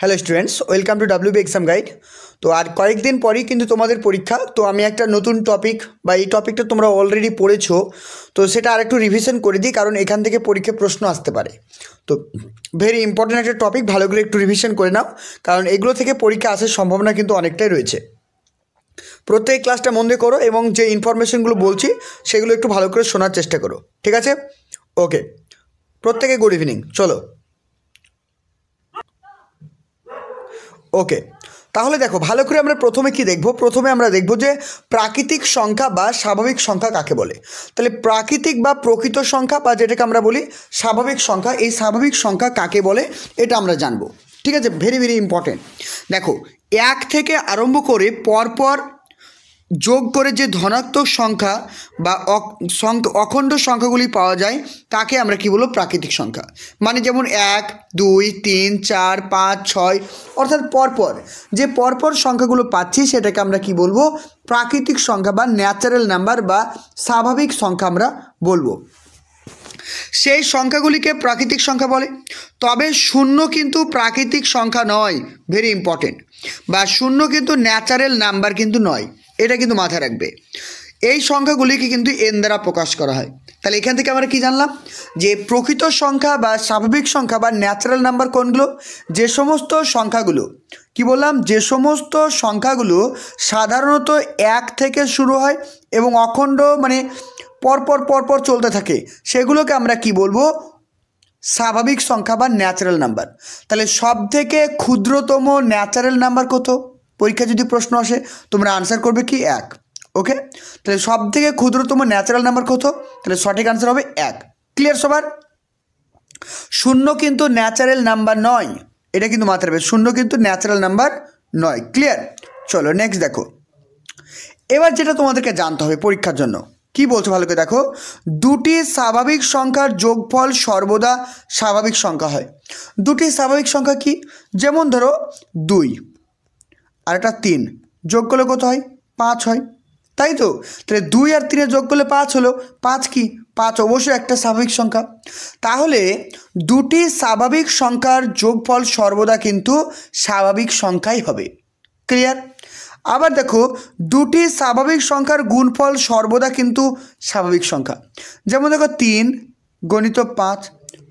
hello students welcome to W B exam guide তো আর কয়েকদিন পরেই কিন্তু তোমাদের পরীক্ষা তো আমি একটা নতুন টপিক বা এই টপিকটা তোমরা অলরেডি পড়েছো তো সেটা আরেকটু রিভিশন করে দিই কারণ এখান থেকে পরীক্ষা প্রশ্ন আসতে পারে তো ভেরি ইম্পর্ট্যান্ট একটা টপিক ভালো করে একটু রিভিশন করে নাও কারণ এগুলো থেকে পরীক্ষা আসার সম্ভাবনা কিন্তু অনেকটাই রয়েছে প্রত্যেক ক্লাসটা মন দিয়ে করো এবং যে ইনফরমেশনগুলো বলছি সেগুলো একটু ভালো করে শোনার চেষ্টা করো ঠিক আছে ওকে প্রত্যেকে গুড ইভিনিং চলো ওকে তাহলে দেখো ভালো করে আমরা প্রথমে কি দেখব প্রথমে আমরা দেখব যে প্রাকৃতিক সংখ্যা বা স্বাভাবিক সংখ্যা কাকে বলে তাহলে প্রাকৃতিক বা প্রকৃত সংখ্যা বা যেটাকে আমরা বলি স্বাভাবিক সংখ্যা এই স্বাভাবিক সংখ্যা কাকে বলে এটা আমরা জানবো ঠিক আছে ভেরি ভেরি ইম্পর্টেন্ট দেখো এক থেকে আরম্ভ করে পরপর যোগ করে যে ধনাত্মক সংখ্যা বা অখণ্ড সংখ্যাগুলি পাওয়া যায় তাকে আমরা কি বলবো প্রাকৃতিক সংখ্যা মানে যেমন এক দুই তিন চার পাঁচ ছয় অর্থাৎ পরপর যে পরপর সংখ্যাগুলো পাচ্ছি সেটাকে আমরা কি বলবো প্রাকৃতিক সংখ্যা বা ন্যাচারাল নাম্বার বা স্বাভাবিক সংখ্যা আমরা বলবো সেই সংখ্যাগুলিকে প্রাকৃতিক সংখ্যা বলে তবে শূন্য কিন্তু প্রাকৃতিক সংখ্যা নয় ভেরি ইম্পর্টেন্ট বা শূন্য কিন্তু ন্যাচারাল নাম্বার কিন্তু নয় এটা কিন্তু মাথায় রাখবে এই সংখ্যাগুলিকে কিন্তু এন দ্বারা প্রকাশ করা হয় তাহলে এখান থেকে আমরা কি জানলাম যে প্রকৃত সংখ্যা বা স্বাভাবিক সংখ্যা বা ন্যাচারাল নাম্বার কোনগুলো যে সমস্ত সংখ্যাগুলো কি বললাম যে সমস্ত সংখ্যাগুলো সাধারণত এক থেকে শুরু হয় এবং অখণ্ড মানে পরপর পরপর চলতে থাকে সেগুলোকে আমরা কি বলবো স্বাভাবিক সংখ্যা বা ন্যাচারাল নাম্বার তাহলে সব থেকে ক্ষুদ্রতম ন্যাচারাল নাম্বার কত পরীক্ষা যদি প্রশ্ন আসে তোমরা আনসার করবে কি এক ওকে তাহলে সব থেকে ক্ষুদ্রতম ন্যাচারাল নাম্বার কত তাহলে সঠিক আনসার হবে এক ক্লিয়ার সবার শূন্য কিন্তু ন্যাচারাল নাম্বার নয় এটা কিন্তু মাথায় রাখবে শূন্য কিন্তু ন্যাচারাল নাম্বার নয় ক্লিয়ার চলো নেক্সট দেখো এবার যেটা তোমাদেরকে জানতে হবে পরীক্ষার জন্য কি বলছো ভালো করে দেখো দুটি স্বাভাবিক সংখ্যার যোগফল সর্বদা স্বাভাবিক সংখ্যা হয় দুটি স্বাভাবিক সংখ্যা কি যেমন ধরো দুই আর একটা তিন যোগ করলে কত হয় পাঁচ হয় তাই তো তাহলে দুই আর তিনে যোগ করলে পাঁচ হলো পাঁচ কি পাঁচ অবশ্যই একটা স্বাভাবিক সংখ্যা তাহলে দুটি স্বাভাবিক সংখ্যার যোগফল সর্বদা কিন্তু স্বাভাবিক সংখ্যাই হবে ক্লিয়ার আবার দেখো দুটি স্বাভাবিক সংখ্যার গুণফল সর্বদা কিন্তু স্বাভাবিক সংখ্যা যেমন দেখো তিন গণিত পাঁচ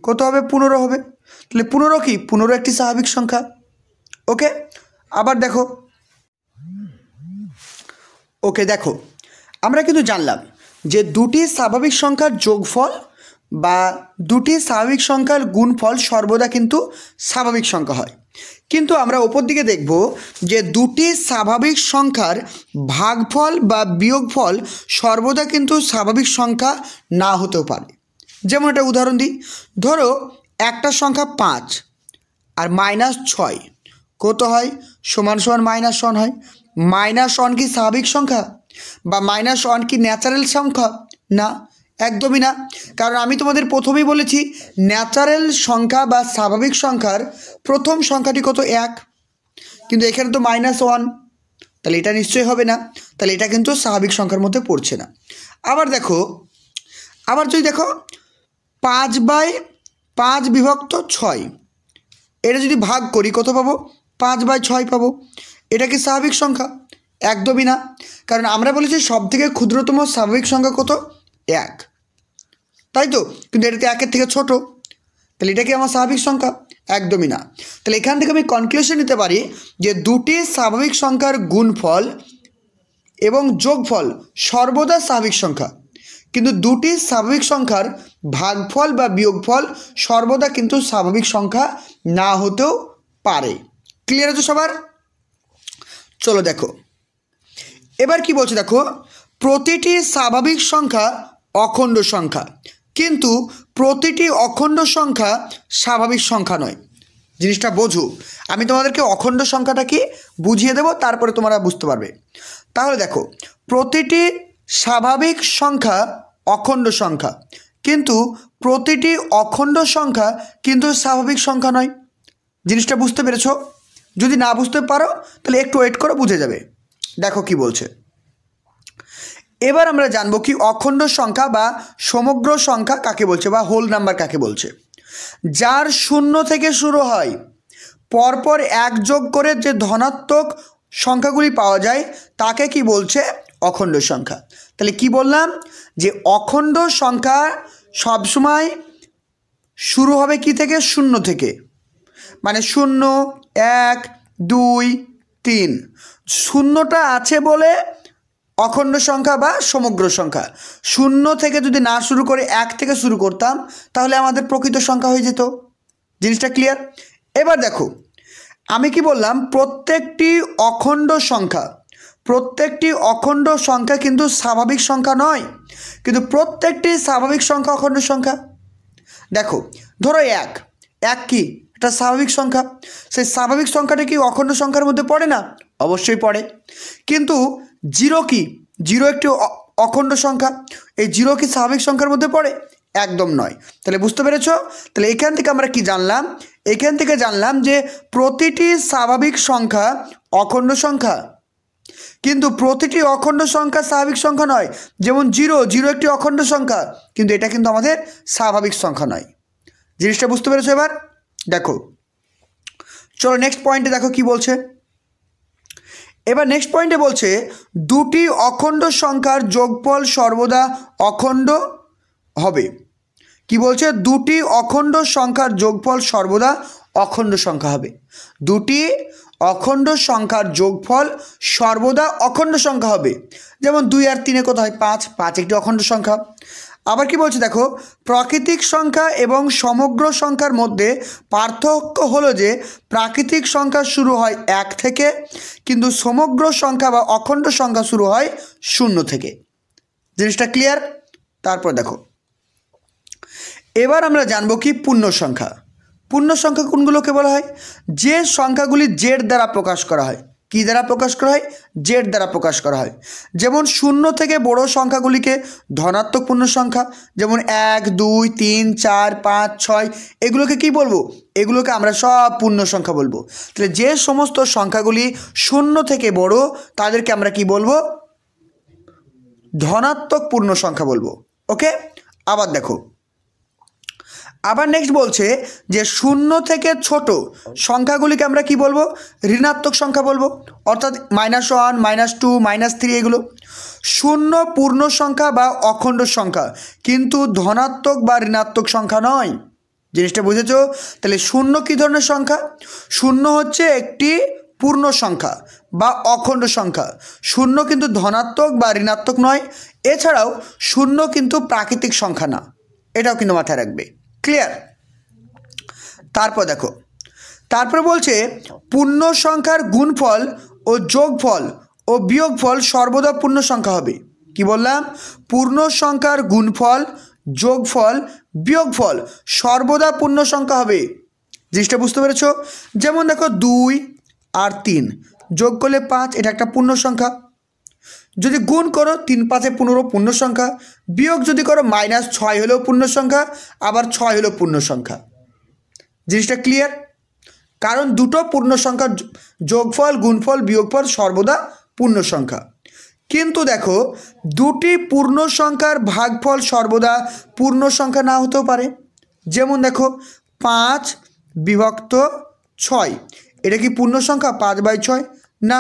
কত হবে পনেরো হবে তাহলে পনেরো কি পনেরো একটি স্বাভাবিক সংখ্যা ওকে আবার দেখো ওকে দেখো আমরা কিন্তু জানলাম যে দুটি স্বাভাবিক সংখ্যার যোগফল বা দুটি স্বাভাবিক সংখ্যার গুণফল সর্বদা কিন্তু স্বাভাবিক সংখ্যা হয় কিন্তু আমরা ওপর দিকে দেখব যে দুটি স্বাভাবিক সংখ্যার ভাগফল বা বিয়োগফল সর্বদা কিন্তু স্বাভাবিক সংখ্যা না হতেও পারে যেমন একটা উদাহরণ দিই ধরো একটা সংখ্যা পাঁচ আর মাইনাস ছয় কত হয় সমান সমান মাইনাস ওয়ান হয় মাইনাস ওয়ান কি স্বাভাবিক সংখ্যা বা মাইনাস ওয়ান কি ন্যাচারাল সংখ্যা না একদমই না কারণ আমি তোমাদের প্রথমেই বলেছি ন্যাচারাল সংখ্যা বা স্বাভাবিক সংখ্যার প্রথম সংখ্যাটি কত এক কিন্তু এখানে তো মাইনাস ওয়ান তাহলে এটা নিশ্চয়ই হবে না তাহলে এটা কিন্তু স্বাভাবিক সংখ্যার মধ্যে পড়ছে না আবার দেখো আবার যদি দেখো পাঁচ বাই পাঁচ বিভক্ত ছয় এটা যদি ভাগ করি কত পাবো পাঁচ বাই ছয় পাবো এটা কি স্বাভাবিক সংখ্যা একদমই না কারণ আমরা বলেছি সবথেকে ক্ষুদ্রতম স্বাভাবিক সংখ্যা কত এক তাই তো কিন্তু এটা তো একের থেকে ছোট তাহলে এটা কি আমার স্বাভাবিক সংখ্যা একদমই না তাহলে এখান থেকে আমি কনক্লুশন নিতে পারি যে দুটি স্বাভাবিক সংখ্যার গুণফল এবং যোগফল সর্বদা স্বাভাবিক সংখ্যা কিন্তু দুটি স্বাভাবিক সংখ্যার ভাগফল বা বিয়োগফল সর্বদা কিন্তু স্বাভাবিক সংখ্যা না হতেও পারে ক্লিয়ার আছে সবার চলো দেখো এবার কি বলছে দেখো প্রতিটি স্বাভাবিক সংখ্যা অখণ্ড সংখ্যা কিন্তু প্রতিটি অখণ্ড সংখ্যা স্বাভাবিক সংখ্যা নয় জিনিসটা বোঝো আমি তোমাদেরকে অখণ্ড সংখ্যাটা কি বুঝিয়ে দেব তারপরে তোমরা বুঝতে পারবে তাহলে দেখো প্রতিটি স্বাভাবিক সংখ্যা অখণ্ড সংখ্যা কিন্তু প্রতিটি অখণ্ড সংখ্যা কিন্তু স্বাভাবিক সংখ্যা নয় জিনিসটা বুঝতে পেরেছ যদি না বুঝতে পারো তাহলে একটু ওয়েট করো বুঝে যাবে দেখো কি বলছে এবার আমরা জানবো কি অখণ্ড সংখ্যা বা সমগ্র সংখ্যা কাকে বলছে বা হোল নাম্বার কাকে বলছে যার শূন্য থেকে শুরু হয় পরপর এক যোগ করে যে ধনাত্মক সংখ্যাগুলি পাওয়া যায় তাকে কি বলছে অখণ্ড সংখ্যা তাহলে কি বললাম যে অখণ্ড সংখ্যা সবসময় শুরু হবে কি থেকে শূন্য থেকে মানে শূন্য এক দুই তিন শূন্যটা আছে বলে অখণ্ড সংখ্যা বা সমগ্র সংখ্যা শূন্য থেকে যদি না শুরু করে এক থেকে শুরু করতাম তাহলে আমাদের প্রকৃত সংখ্যা হয়ে যেত জিনিসটা ক্লিয়ার এবার দেখো আমি কি বললাম প্রত্যেকটি অখণ্ড সংখ্যা প্রত্যেকটি অখণ্ড সংখ্যা কিন্তু স্বাভাবিক সংখ্যা নয় কিন্তু প্রত্যেকটি স্বাভাবিক সংখ্যা অখণ্ড সংখ্যা দেখো ধরো এক এক কি এটা স্বাভাবিক সংখ্যা সেই স্বাভাবিক সংখ্যাটা কি অখণ্ড সংখ্যার মধ্যে পড়ে না অবশ্যই পড়ে কিন্তু জিরো কি জিরো একটি অখণ্ড সংখ্যা এই জিরো কি স্বাভাবিক সংখ্যার মধ্যে পড়ে একদম নয় তাহলে বুঝতে পেরেছ তাহলে এখান থেকে আমরা কি জানলাম এখান থেকে জানলাম যে প্রতিটি স্বাভাবিক সংখ্যা অখণ্ড সংখ্যা কিন্তু প্রতিটি অখণ্ড সংখ্যা স্বাভাবিক সংখ্যা নয় যেমন জিরো জিরো একটি অখণ্ড সংখ্যা কিন্তু এটা কিন্তু আমাদের স্বাভাবিক সংখ্যা নয় জিনিসটা বুঝতে পেরেছো এবার দেখো চলো নেক্সট পয়েন্টে দেখো কি বলছে এবার নেক্সট পয়েন্টে বলছে দুটি অখণ্ড সংখ্যার যোগফল সর্বদা অখণ্ড হবে কি বলছে দুটি অখণ্ড সংখ্যার যোগফল সর্বদা অখণ্ড সংখ্যা হবে দুটি অখণ্ড সংখ্যার যোগফল সর্বদা অখণ্ড সংখ্যা হবে যেমন দুই আর তিনে কোথায় হয় পাঁচ পাঁচ একটি অখণ্ড সংখ্যা আবার কি বলছে দেখো প্রাকৃতিক সংখ্যা এবং সমগ্র সংখ্যার মধ্যে পার্থক্য হলো যে প্রাকৃতিক সংখ্যা শুরু হয় এক থেকে কিন্তু সমগ্র সংখ্যা বা অখণ্ড সংখ্যা শুরু হয় শূন্য থেকে জিনিসটা ক্লিয়ার তারপর দেখো এবার আমরা জানবো কি পূর্ণ সংখ্যা পূর্ণ সংখ্যা কোনগুলোকে বলা হয় যে সংখ্যাগুলি জেড দ্বারা প্রকাশ করা হয় কি দ্বারা প্রকাশ করা হয় জেড দ্বারা প্রকাশ করা হয় যেমন শূন্য থেকে বড় সংখ্যাগুলিকে ধনাত্মক পূর্ণ সংখ্যা যেমন এক দুই তিন চার পাঁচ ছয় এগুলোকে কি বলবো এগুলোকে আমরা সব পূর্ণ সংখ্যা বলবো তাহলে যে সমস্ত সংখ্যাগুলি শূন্য থেকে বড় তাদেরকে আমরা কি বলবো ধনাত্মক পূর্ণ সংখ্যা বলবো ওকে আবার দেখো আবার নেক্সট বলছে যে শূন্য থেকে ছোট সংখ্যাগুলিকে আমরা কি বলবো ঋণাত্মক সংখ্যা বলবো অর্থাৎ minus one minus two minus three এগুলো শূন্য পূর্ণ সংখ্যা বা অখণ্ড সংখ্যা কিন্তু ধনাত্মক বা ঋণাত্মক সংখ্যা নয় জিনিসটা বুঝেছ তাহলে শূন্য কী ধরনের সংখ্যা শূন্য হচ্ছে একটি পূর্ণ সংখ্যা বা অখণ্ড সংখ্যা শূন্য কিন্তু ধনাত্মক বা ঋণাত্মক নয় এছাড়াও শূন্য কিন্তু প্রাকৃতিক সংখ্যা না এটাও কিন্তু মাথায় রাখবে ক্লিয়ার তারপর দেখো তারপরে বলছে পূর্ণ সংখ্যার গুণফল ও যোগফল ও বিয়োগফল সর্বদা পূর্ণ সংখ্যা হবে কি বললাম পূর্ণ সংখ্যার গুণফল যোগফল বিয়োগফল সর্বদা পূর্ণ সংখ্যা হবে জিনিসটা বুঝতে পেরেছ যেমন দেখো দুই আর তিন যোগ করলে পাঁচ এটা একটা পূর্ণ সংখ্যা যদি গুণ করো তিন পাঁচে পনেরো পূর্ণ সংখ্যা বিয়োগ যদি করো মাইনাস ছয় হলেও পূর্ণ সংখ্যা আবার ছয় হলেও পূর্ণ সংখ্যা জিনিসটা ক্লিয়ার কারণ দুটো পূর্ণ সংখ্যা যোগফল গুণফল বিয়োগফল সর্বদা পূর্ণ সংখ্যা কিন্তু দেখো দুটি পূর্ণ সংখ্যার ভাগফল সর্বদা পূর্ণ সংখ্যা না হতেও পারে যেমন দেখো পাঁচ বিভক্ত ছয় এটা কি পূর্ণ সংখ্যা পাঁচ বাই ছয় না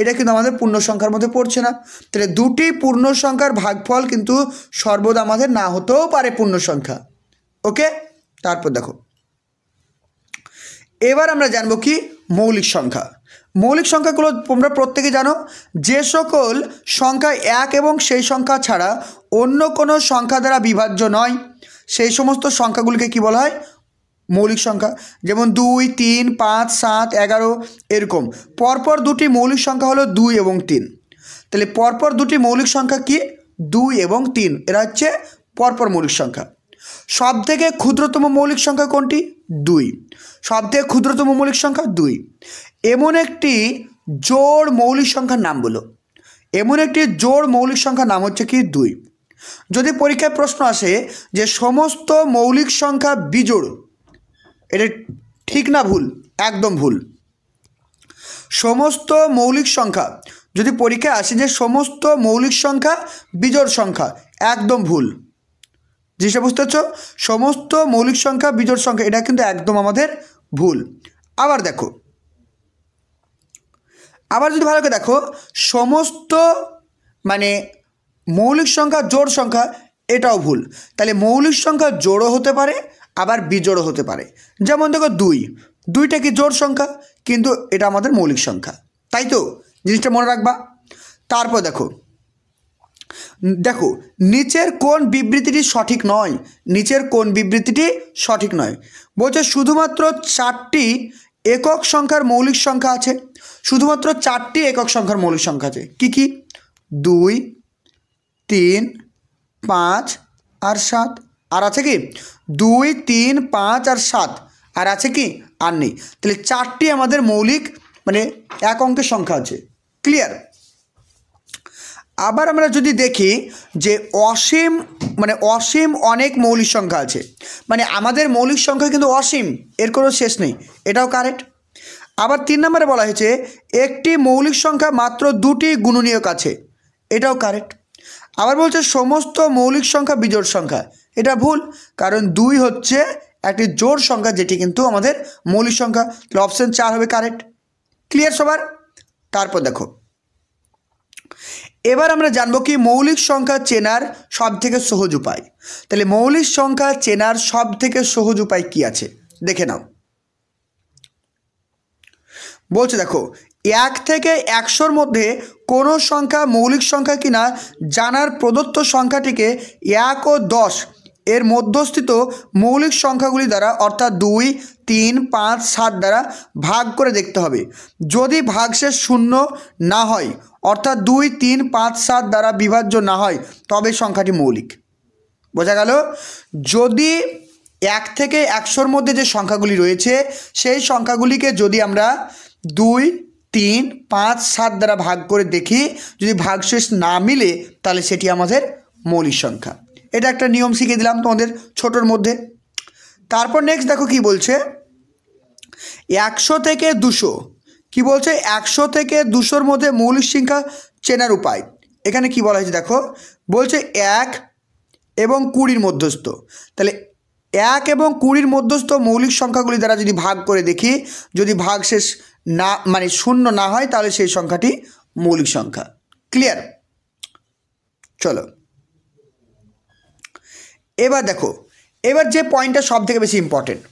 এটা কিন্তু আমাদের পূর্ণ সংখ্যার মধ্যে পড়ছে না তাহলে দুটি পূর্ণ সংখ্যার ভাগফল কিন্তু সর্বদা আমাদের না হতেও পারে পূর্ণ সংখ্যা ওকে তারপর দেখো এবার আমরা জানবো কি মৌলিক সংখ্যা মৌলিক সংখ্যাগুলো তোমরা প্রত্যেকে জানো যে সকল সংখ্যা এক এবং সেই সংখ্যা ছাড়া অন্য কোনো সংখ্যা দ্বারা বিভাজ্য নয় সেই সমস্ত সংখ্যাগুলিকে কি বলা হয় মৌলিক সংখ্যা যেমন দুই তিন পাঁচ সাত এগারো এরকম পরপর দুটি মৌলিক সংখ্যা হলো দুই এবং তিন তাহলে পরপর দুটি মৌলিক সংখ্যা কি দুই এবং তিন এরা হচ্ছে পরপর মৌলিক সংখ্যা সবথেকে ক্ষুদ্রতম মৌলিক সংখ্যা কোনটি দুই সব থেকে ক্ষুদ্রতম মৌলিক সংখ্যা দুই এমন একটি জোড় মৌলিক সংখ্যার নাম বলো এমন একটি জোড় মৌলিক সংখ্যার নাম হচ্ছে কি দুই যদি পরীক্ষায় প্রশ্ন আসে যে সমস্ত মৌলিক সংখ্যা বিজোড় এটা ঠিক না ভুল একদম ভুল সমস্ত মৌলিক সংখ্যা যদি পরীক্ষায় আসে যে সমস্ত মৌলিক সংখ্যা বিজোড় সংখ্যা একদম ভুল জিনিসটা বুঝতে পারছ সমস্ত মৌলিক সংখ্যা বিজোড় সংখ্যা এটা কিন্তু একদম আমাদের ভুল আবার দেখো আবার যদি ভালো করে দেখো সমস্ত মানে মৌলিক সংখ্যা জোড় সংখ্যা এটাও ভুল তাহলে মৌলিক সংখ্যা জোড়ও হতে পারে আবার বিজোড়ও হতে পারে যেমন দেখো দুই দুইটা কি জোর সংখ্যা কিন্তু এটা আমাদের মৌলিক সংখ্যা তাই তো জিনিসটা মনে রাখবা তারপর দেখো দেখো নিচের কোন বিবৃতিটি সঠিক নয় নিচের কোন বিবৃতিটি সঠিক নয় বলছে শুধুমাত্র চারটি একক সংখ্যার মৌলিক সংখ্যা আছে শুধুমাত্র চারটি একক সংখ্যার মৌলিক সংখ্যা আছে কি কি দুই তিন পাঁচ আর সাত আর আছে কি দুই তিন পাঁচ আর সাত আর আছে কি আর নেই তাহলে চারটি আমাদের মৌলিক মানে এক অঙ্কের সংখ্যা আছে ক্লিয়ার আবার আমরা যদি দেখি যে অসীম মানে অসীম অনেক মৌলিক সংখ্যা আছে মানে আমাদের মৌলিক সংখ্যা কিন্তু অসীম এর কোনো শেষ নেই এটাও কারেক্ট আবার তিন নম্বরে বলা হয়েছে একটি মৌলিক সংখ্যা মাত্র দুটি গুণনীয়ক আছে এটাও কারেক্ট আবার বলছে সমস্ত মৌলিক সংখ্যা বিজোড় সংখ্যা এটা ভুল কারণ দুই হচ্ছে একটি জোড় সংখ্যা যেটি কিন্তু আমাদের মৌলিক সংখ্যা তাহলে অপশান চার হবে কারেক্ট ক্লিয়ার সবার তারপর দেখো এবার আমরা জানবো কি মৌলিক সংখ্যা চেনার সব থেকে সহজ উপায় তাহলে মৌলিক সংখ্যা চেনার সবথেকে সহজ উপায় কি আছে দেখে নাও বলছে দেখো এক থেকে একশোর মধ্যে কোনো সংখ্যা মৌলিক সংখ্যা কিনা জানার প্রদত্ত সংখ্যাটিকে এক ও দশ এর মধ্যস্থিত মৌলিক সংখ্যাগুলি দ্বারা অর্থাৎ দুই তিন পাঁচ সাত দ্বারা ভাগ করে দেখতে হবে যদি ভাগশেষ শূন্য না হয় অর্থাৎ দুই তিন পাঁচ সাত দ্বারা বিভাজ্য না হয় তবে সংখ্যাটি মৌলিক বোঝা গেল যদি এক থেকে একশোর মধ্যে যে সংখ্যাগুলি রয়েছে সেই সংখ্যাগুলিকে যদি আমরা দুই তিন পাঁচ সাত দ্বারা ভাগ করে দেখি যদি ভাগশেষ না মিলে তাহলে সেটি আমাদের মৌলিক সংখ্যা এটা একটা নিয়ম শিখে দিলাম তোমাদের ছোটোর মধ্যে তারপর নেক্সট দেখো কি বলছে একশো থেকে দুশো কি বলছে একশো থেকে দুশোর মধ্যে মৌলিক সংখ্যা চেনার উপায় এখানে কি বলা হয়েছে দেখো বলছে এক এবং কুড়ির মধ্যস্থ তাহলে এক এবং কুড়ির মধ্যস্থ মৌলিক সংখ্যাগুলি দ্বারা যদি ভাগ করে দেখি যদি ভাগ শেষ না মানে শূন্য না হয় তাহলে সেই সংখ্যাটি মৌলিক সংখ্যা ক্লিয়ার চলো এবার দেখো এবার যে পয়েন্টটা সব থেকে বেশি ইম্পর্টেন্ট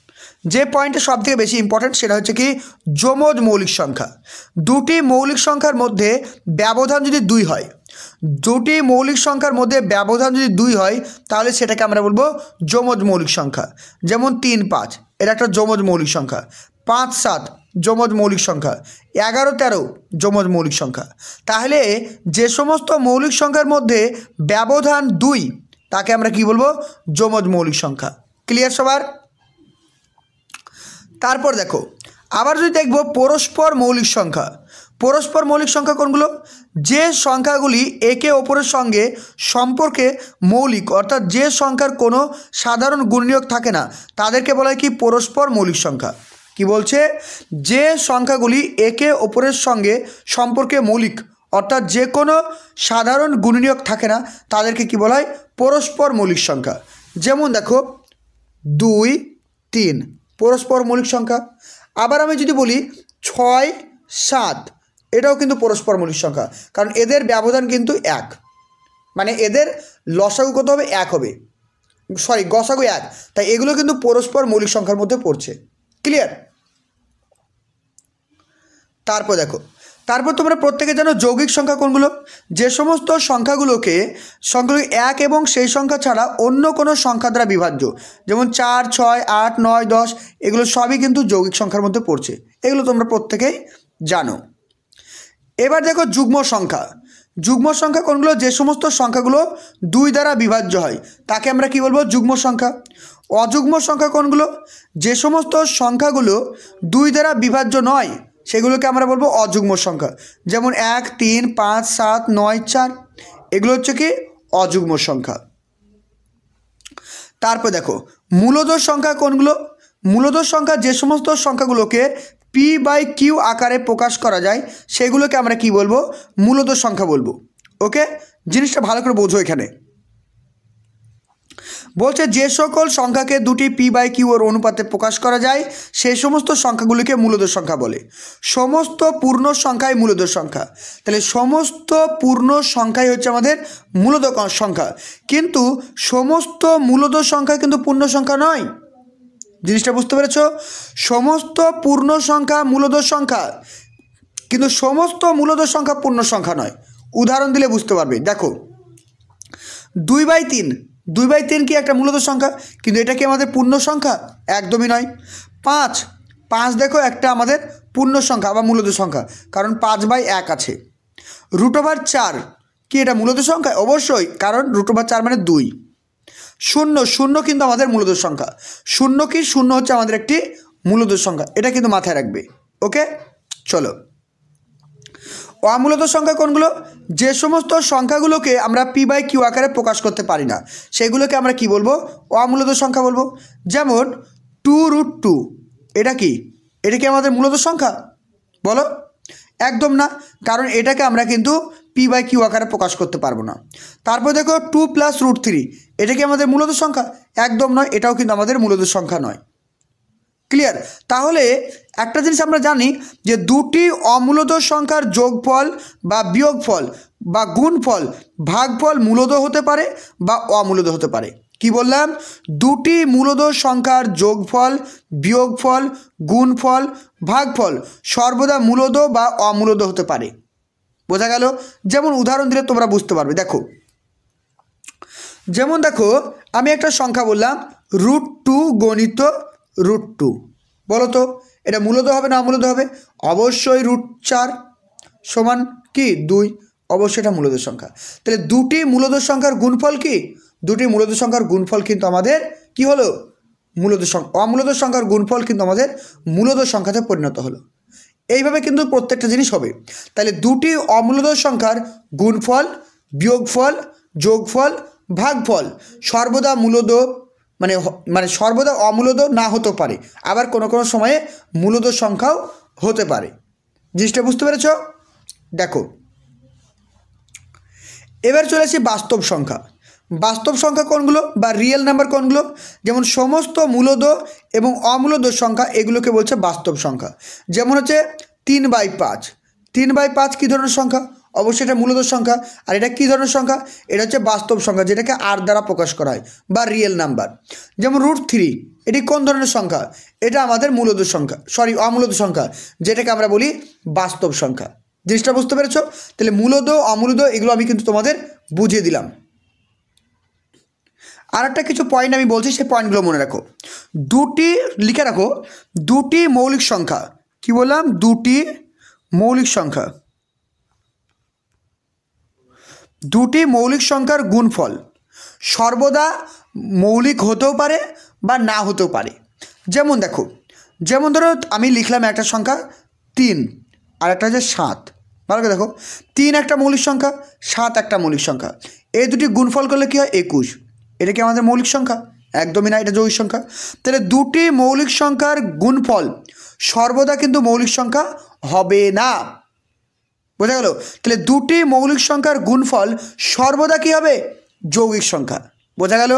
যে পয়েন্টটা সব থেকে বেশি ইম্পর্টেন্ট সেটা হচ্ছে কি যমজ মৌলিক সংখ্যা দুটি মৌলিক সংখ্যার মধ্যে ব্যবধান যদি দুই হয় দুটি মৌলিক সংখ্যার মধ্যে ব্যবধান যদি দুই হয় তাহলে সেটাকে আমরা বলবো যমজ মৌলিক সংখ্যা যেমন তিন পাঁচ এটা একটা যমজ মৌলিক সংখ্যা পাঁচ সাত যমজ মৌলিক সংখ্যা এগারো তেরো যমজ মৌলিক সংখ্যা তাহলে যে সমস্ত মৌলিক সংখ্যার মধ্যে ব্যবধান দুই তাকে আমরা কি বলবো যমজ মৌলিক সংখ্যা ক্লিয়ার সবার তারপর দেখো আবার যদি দেখব পরস্পর মৌলিক সংখ্যা পরস্পর মৌলিক সংখ্যা কোনগুলো যে সংখ্যাগুলি একে অপরের সঙ্গে সম্পর্কে মৌলিক অর্থাৎ যে সংখ্যার কোনো সাধারণ গুণনীয়ক থাকে না তাদেরকে বলা হয় কি পরস্পর মৌলিক সংখ্যা কি বলছে যে সংখ্যাগুলি একে অপরের সঙ্গে সম্পর্কে মৌলিক অর্থাৎ যে কোনো সাধারণ গুণনীয়ক থাকে না তাদেরকে কি বলা হয় পরস্পর মৌলিক সংখ্যা যেমন দেখো দুই তিন পরস্পর মৌলিক সংখ্যা আবার আমি যদি বলি ছয় সাত এটাও কিন্তু পরস্পর মৌলিক সংখ্যা কারণ এদের ব্যবধান কিন্তু এক মানে এদের লসাগু কত হবে এক হবে সরি গসাগু এক তাই এগুলো কিন্তু পরস্পর মৌলিক সংখ্যার মধ্যে পড়ছে ক্লিয়ার তারপর দেখো তারপর তোমরা প্রত্যেকে জানো যৌগিক সংখ্যা কোনগুলো যে সমস্ত সংখ্যাগুলোকে সংখ্যাগুলি এক এবং সেই সংখ্যা ছাড়া অন্য কোনো সংখ্যা দ্বারা বিভাজ্য যেমন চার ছয় আট নয় দশ এগুলো সবই কিন্তু যৌগিক সংখ্যার মধ্যে পড়ছে এগুলো তোমরা প্রত্যেকেই জানো এবার দেখো যুগ্ম সংখ্যা যুগ্ম সংখ্যা কোনগুলো যে সমস্ত সংখ্যাগুলো দুই দ্বারা বিভাজ্য হয় তাকে আমরা কি বলবো যুগ্ম সংখ্যা অযুগ্ম সংখ্যা কোনগুলো যে সমস্ত সংখ্যাগুলো দুই দ্বারা বিভাজ্য নয় সেগুলোকে আমরা বলবো অযুগ্ম সংখ্যা যেমন এক তিন পাঁচ সাত নয় চার এগুলো হচ্ছে কি অযুগ্ম সংখ্যা তারপর দেখো মূলত সংখ্যা কোনগুলো মূলত সংখ্যা যে সমস্ত সংখ্যাগুলোকে পি বাই কিউ আকারে প্রকাশ করা যায় সেগুলোকে আমরা কি বলবো মূলত সংখ্যা বলবো ওকে জিনিসটা ভালো করে বোঝো এখানে বলছে যে সকল সংখ্যাকে দুটি পি বাই কিউ এর অনুপাতে প্রকাশ করা যায় সেই সমস্ত সংখ্যাগুলিকে মূলত সংখ্যা বলে সমস্ত পূর্ণ সংখ্যাই মূলত সংখ্যা তাহলে সমস্ত পূর্ণ সংখ্যাই হচ্ছে আমাদের মূলত সংখ্যা কিন্তু সমস্ত মূলত সংখ্যা কিন্তু পূর্ণ সংখ্যা নয় জিনিসটা বুঝতে পেরেছ সমস্ত পূর্ণ সংখ্যা মূলত সংখ্যা কিন্তু সমস্ত মূলত সংখ্যা পূর্ণ সংখ্যা নয় উদাহরণ দিলে বুঝতে পারবে দেখো দুই বাই তিন দুই বাই তিন কি একটা মূলত সংখ্যা কিন্তু এটা কি আমাদের পূর্ণ সংখ্যা একদমই নয় পাঁচ পাঁচ দেখো একটা আমাদের পূর্ণ সংখ্যা বা মূলত সংখ্যা কারণ পাঁচ বাই এক আছে রুট ওভার চার কি এটা মূলত সংখ্যা অবশ্যই কারণ রুট ওভার চার মানে দুই শূন্য শূন্য কিন্তু আমাদের মূলত সংখ্যা শূন্য কি শূন্য হচ্ছে আমাদের একটি মূলত সংখ্যা এটা কিন্তু মাথায় রাখবে ওকে চলো অমূলত সংখ্যা কোনগুলো যে সমস্ত সংখ্যাগুলোকে আমরা পি বাই কিউ আকারে প্রকাশ করতে পারি না সেগুলোকে আমরা কি বলবো অমূলত সংখ্যা বলবো যেমন টু রুট টু এটা কি এটা কি আমাদের মূলত সংখ্যা বলো একদম না কারণ এটাকে আমরা কিন্তু পি বাই কিউ আকারে প্রকাশ করতে পারবো না তারপর দেখো টু প্লাস রুট থ্রি এটা কি আমাদের মূলত সংখ্যা একদম নয় এটাও কিন্তু আমাদের মূলত সংখ্যা নয় ক্লিয়ার তাহলে একটা জিনিস আমরা জানি যে দুটি অমূলত সংখ্যার যোগফল বা বিয়োগফল বা গুণফল ভাগফল মূলত হতে পারে বা অমূলত হতে পারে কি বললাম দুটি মূলদোষ সংখ্যার যোগফল বিয়োগফল গুণফল ভাগফল সর্বদা মূলদ বা অমূলদ হতে পারে বোঝা গেল যেমন উদাহরণ দিলে তোমরা বুঝতে পারবে দেখো যেমন দেখো আমি একটা সংখ্যা বললাম রুট টু গণিত রুট টু বলো তো এটা মূলত হবে না অমূলত হবে অবশ্যই রুট চার সমান কি দুই অবশ্যই এটা মূলত সংখ্যা তাহলে দুটি মূলদ সংখ্যার গুণফল কি দুটি মূলত সংখ্যার গুণফল কিন্তু আমাদের কি হলো মূলত অমূলত সংখ্যার গুণফল কিন্তু আমাদের মূলত সংখ্যাতে পরিণত হলো এইভাবে কিন্তু প্রত্যেকটা জিনিস হবে তাহলে দুটি অমূলত সংখ্যার গুণফল বিয়োগফল যোগফল ভাগফল সর্বদা মূলত মানে মানে সর্বদা অমূলত না হতে পারে আবার কোনো কোনো সময়ে মূলত সংখ্যাও হতে পারে জিনিসটা বুঝতে পেরেছ দেখো এবার চলে আসি বাস্তব সংখ্যা বাস্তব সংখ্যা কোনগুলো বা রিয়েল নাম্বার কোনগুলো যেমন সমস্ত মূলদ এবং অমূলদ সংখ্যা এগুলোকে বলছে বাস্তব সংখ্যা যেমন হচ্ছে তিন বাই পাঁচ তিন বাই পাঁচ কী ধরনের সংখ্যা অবশ্যই এটা মূলত সংখ্যা আর এটা কী ধরনের সংখ্যা এটা হচ্ছে বাস্তব সংখ্যা যেটাকে আর দ্বারা প্রকাশ করা হয় বা রিয়েল নাম্বার যেমন রুট থ্রি এটি কোন ধরনের সংখ্যা এটা আমাদের মূলত সংখ্যা সরি অমূলত সংখ্যা যেটাকে আমরা বলি বাস্তব সংখ্যা জিনিসটা বুঝতে পেরেছ তাহলে মূলত অমূলত এগুলো আমি কিন্তু তোমাদের বুঝিয়ে দিলাম আর একটা কিছু পয়েন্ট আমি বলছি সেই পয়েন্টগুলো মনে রাখো দুটি লিখে রাখো দুটি মৌলিক সংখ্যা কি বললাম দুটি মৌলিক সংখ্যা দুটি মৌলিক সংখ্যার গুণফল সর্বদা মৌলিক হতেও পারে বা না হতেও পারে যেমন দেখো যেমন ধরো আমি লিখলাম একটা সংখ্যা তিন আর একটা হচ্ছে সাত ভালো করে দেখো তিন একটা মৌলিক সংখ্যা সাত একটা মৌলিক সংখ্যা এই দুটি গুণফল করলে কী হয় একুশ এটা কি আমাদের মৌলিক সংখ্যা একদমই না এটা যৌগিক সংখ্যা তাহলে দুটি মৌলিক সংখ্যার গুণফল সর্বদা কিন্তু মৌলিক সংখ্যা হবে না বোঝা গেল তাহলে দুটি মৌলিক সংখ্যার গুণফল সর্বদা কী হবে যৌগিক সংখ্যা বোঝা গেল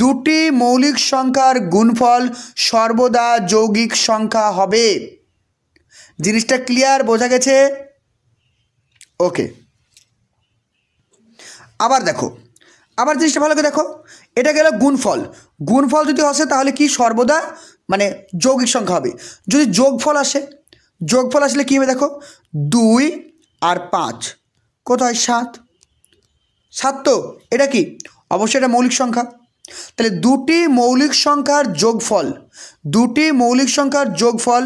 দুটি মৌলিক সংখ্যার গুণফল সর্বদা যৌগিক সংখ্যা হবে জিনিসটা ক্লিয়ার বোঝা গেছে ওকে আবার দেখো আবার জিনিসটা ভালো করে দেখো এটা গেল গুণফল গুণফল যদি আসে তাহলে কি সর্বদা মানে যৌগিক সংখ্যা হবে যদি যোগফল আসে যোগফল আসলে কী হবে দেখো দুই আর পাঁচ কোথায় সাত সাত তো এটা কি অবশ্যই এটা মৌলিক সংখ্যা তাহলে দুটি মৌলিক সংখ্যার যোগফল দুটি মৌলিক সংখ্যার যোগফল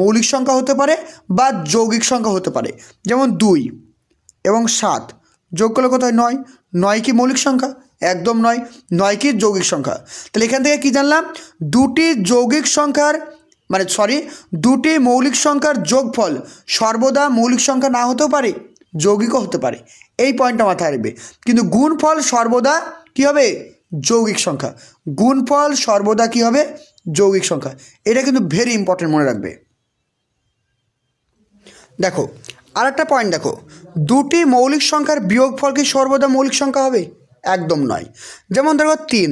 মৌলিক সংখ্যা হতে পারে বা যৌগিক সংখ্যা হতে পারে যেমন দুই এবং সাত যোগ করলে কোথায় নয় নয় কি মৌলিক সংখ্যা একদম নয় নয় কি যৌগিক সংখ্যা তাহলে এখান থেকে কি জানলাম দুটি যৌগিক সংখ্যার মানে সরি দুটি মৌলিক সংখ্যার যোগফল সর্বদা মৌলিক সংখ্যা না হতেও পারে যৌগিকও হতে পারে এই পয়েন্টটা মাথায় রাখবে কিন্তু গুণফল সর্বদা কি হবে যৌগিক সংখ্যা গুণফল সর্বদা কি হবে যৌগিক সংখ্যা এটা কিন্তু ভেরি ইম্পর্টেন্ট মনে রাখবে দেখো আর একটা পয়েন্ট দেখো দুটি মৌলিক সংখ্যার বিয়োগ ফল কি সর্বদা মৌলিক সংখ্যা হবে একদম নয় যেমন ধরো তিন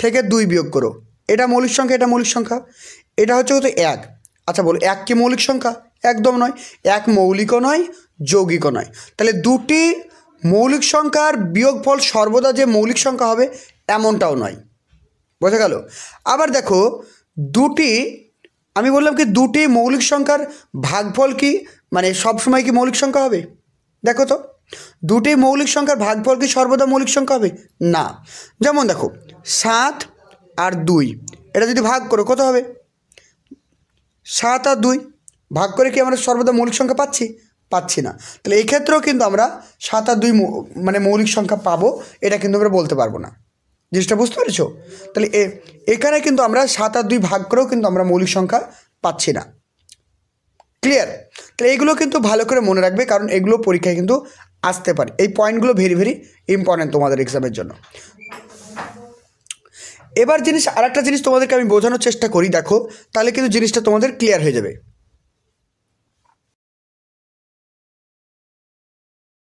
থেকে দুই বিয়োগ করো এটা মৌলিক সংখ্যা এটা মৌলিক সংখ্যা এটা হচ্ছে কত এক আচ্ছা বলো এক কি মৌলিক সংখ্যা একদম নয় এক মৌলিকও নয় যৌগিকও নয় তাহলে দুটি মৌলিক সংখ্যার বিয়োগ ফল সর্বদা যে মৌলিক সংখ্যা হবে এমনটাও নয় বোঝা গেল আবার দেখো দুটি আমি বললাম কি দুটি মৌলিক সংখ্যার ভাগফল কি মানে সবসময় কি মৌলিক সংখ্যা হবে দেখো তো দুটি মৌলিক সংখ্যার ভাগফল কি সর্বদা মৌলিক সংখ্যা হবে না যেমন দেখো সাত আর দুই এটা যদি ভাগ করো কত হবে সাত আর দুই ভাগ করে কি আমরা সর্বদা মৌলিক সংখ্যা পাচ্ছি পাচ্ছি না তাহলে এক্ষেত্রেও কিন্তু আমরা সাত আর দুই মানে মৌলিক সংখ্যা পাবো এটা কিন্তু আমরা বলতে পারবো না জিনিসটা বুঝতে পেরেছো তাহলে এ এখানে কিন্তু আমরা সাত আর দুই ভাগ করেও কিন্তু আমরা মৌলিক সংখ্যা পাচ্ছি না ক্লিয়ার তাহলে এইগুলো কিন্তু ভালো করে মনে রাখবে কারণ এগুলো পরীক্ষায় কিন্তু আসতে পারে এই পয়েন্টগুলো ভেরি ভেরি ইম্পর্ট্যান্ট তোমাদের এক্সামের জন্য এবার জিনিস আর একটা জিনিস তোমাদেরকে আমি বোঝানোর চেষ্টা করি দেখো তাহলে কিন্তু জিনিসটা তোমাদের ক্লিয়ার হয়ে যাবে